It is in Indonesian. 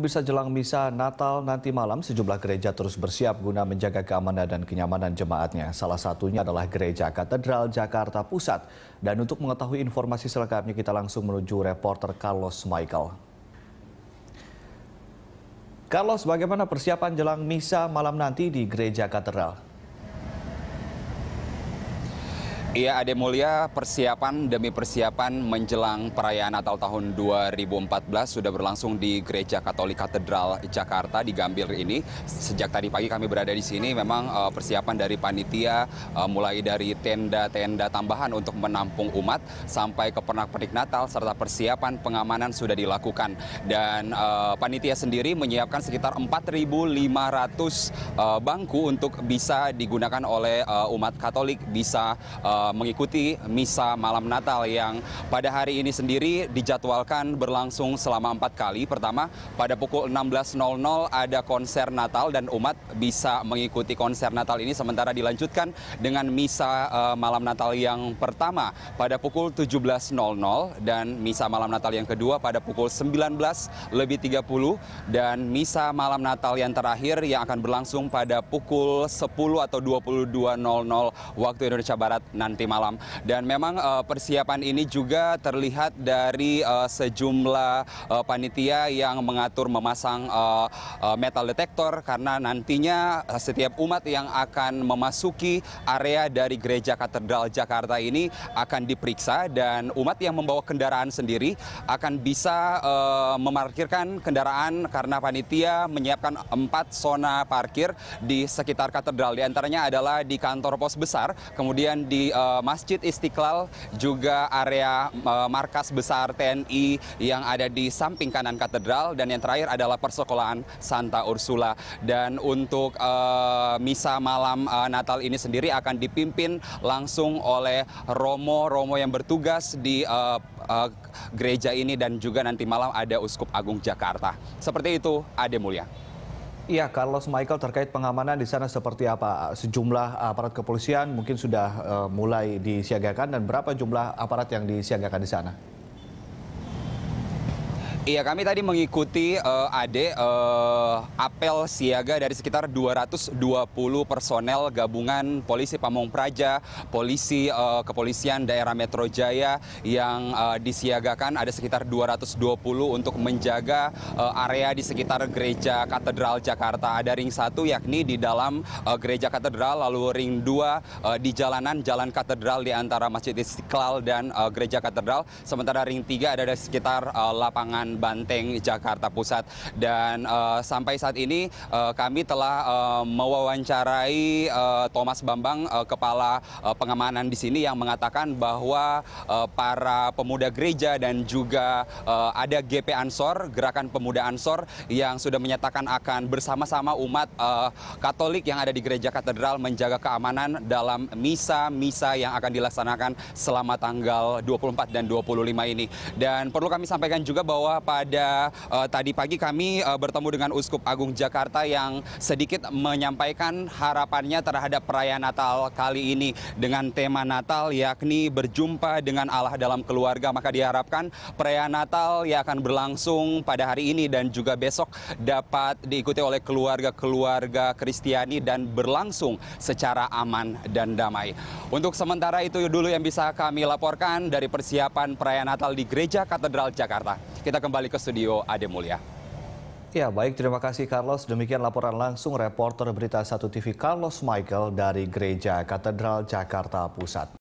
Bisa jelang misa Natal nanti malam, sejumlah gereja terus bersiap guna menjaga keamanan dan kenyamanan jemaatnya. Salah satunya adalah Gereja Katedral Jakarta Pusat. Dan untuk mengetahui informasi selengkapnya, kita langsung menuju reporter Carlos Michael. Carlos, bagaimana persiapan jelang misa malam nanti di Gereja Katedral? Iya, Ade Mulia, persiapan demi persiapan menjelang perayaan Natal tahun 2014 sudah berlangsung di Gereja Katolik Katedral Jakarta di Gambir ini. Sejak tadi pagi kami berada di sini, memang eh, persiapan dari panitia eh, mulai dari tenda-tenda tambahan untuk menampung umat sampai ke pernak-pernik Natal serta persiapan pengamanan sudah dilakukan. Dan eh, panitia sendiri menyiapkan sekitar 4.500 bangku untuk bisa digunakan oleh umat Katolik bisa mengikuti misa malam Natal yang pada hari ini sendiri dijadwalkan berlangsung selama empat kali. Pertama, pada pukul 16.00 ada konser Natal dan umat bisa mengikuti konser Natal ini sementara dilanjutkan dengan misa uh, malam Natal yang pertama pada pukul 17.00 dan misa malam Natal yang kedua pada pukul 19 lebih 30 dan misa malam Natal yang terakhir yang akan berlangsung pada pukul 10 atau 22.00 waktu Indonesia Barat nanti nanti malam. Dan memang uh, persiapan ini juga terlihat dari uh, sejumlah uh, panitia yang mengatur memasang uh, uh, metal detektor karena nantinya setiap umat yang akan memasuki area dari gereja katedral Jakarta ini akan diperiksa dan umat yang membawa kendaraan sendiri akan bisa uh, memarkirkan kendaraan karena panitia menyiapkan empat zona parkir di sekitar katedral di antaranya adalah di kantor pos besar kemudian di Eh, Masjid Istiqlal, juga area eh, markas besar TNI yang ada di samping kanan katedral dan yang terakhir adalah persekolahan Santa Ursula. Dan untuk eh, misa malam Natal ini sendiri akan dipimpin langsung oleh romo-romo yang bertugas di gereja ini dan juga nanti malam ada Uskup Agung Jakarta. Seperti itu, Ade Mulia. Iya, Carlos Michael terkait pengamanan di sana seperti apa? Sejumlah aparat kepolisian mungkin sudah uh, mulai disiagakan dan berapa jumlah aparat yang disiagakan di sana? Iya, kami tadi mengikuti uh, Ade uh, apel siaga dari sekitar 220 personel gabungan polisi Pamong Praja, polisi uh, kepolisian daerah Metro Jaya yang uh, disiagakan ada sekitar 220 untuk menjaga uh, area di sekitar Gereja Katedral Jakarta. Ada ring satu yakni di dalam uh, Gereja Katedral, lalu ring dua uh, di jalanan Jalan Katedral di antara Masjid Istiqlal dan uh, Gereja Katedral. Sementara ring tiga ada di sekitar uh, lapangan Banteng, Jakarta Pusat. Dan uh, sampai saat ini uh, kami telah uh, mewawancarai uh, Thomas Bambang, uh, Kepala uh, Pengamanan di sini yang mengatakan bahwa uh, para pemuda gereja dan juga uh, ada GP Ansor, Gerakan Pemuda Ansor yang sudah menyatakan akan bersama-sama umat uh, Katolik yang ada di gereja katedral menjaga keamanan dalam misa-misa yang akan dilaksanakan selama tanggal 24 dan 25 ini. Dan perlu kami sampaikan juga bahwa pada uh, tadi pagi kami uh, bertemu dengan Uskup Agung Jakarta yang sedikit menyampaikan harapannya terhadap perayaan Natal kali ini dengan tema Natal yakni berjumpa dengan Allah dalam keluarga. Maka diharapkan perayaan Natal yang akan berlangsung pada hari ini dan juga besok dapat diikuti oleh keluarga-keluarga Kristiani dan berlangsung secara aman dan damai. Untuk sementara itu dulu yang bisa kami laporkan dari persiapan perayaan Natal di Gereja Katedral Jakarta. Kita kembali ke studio Ade Mulia. Ya, baik. Terima kasih, Carlos. Demikian laporan langsung reporter Berita Satu TV Carlos Michael dari Gereja Katedral Jakarta Pusat.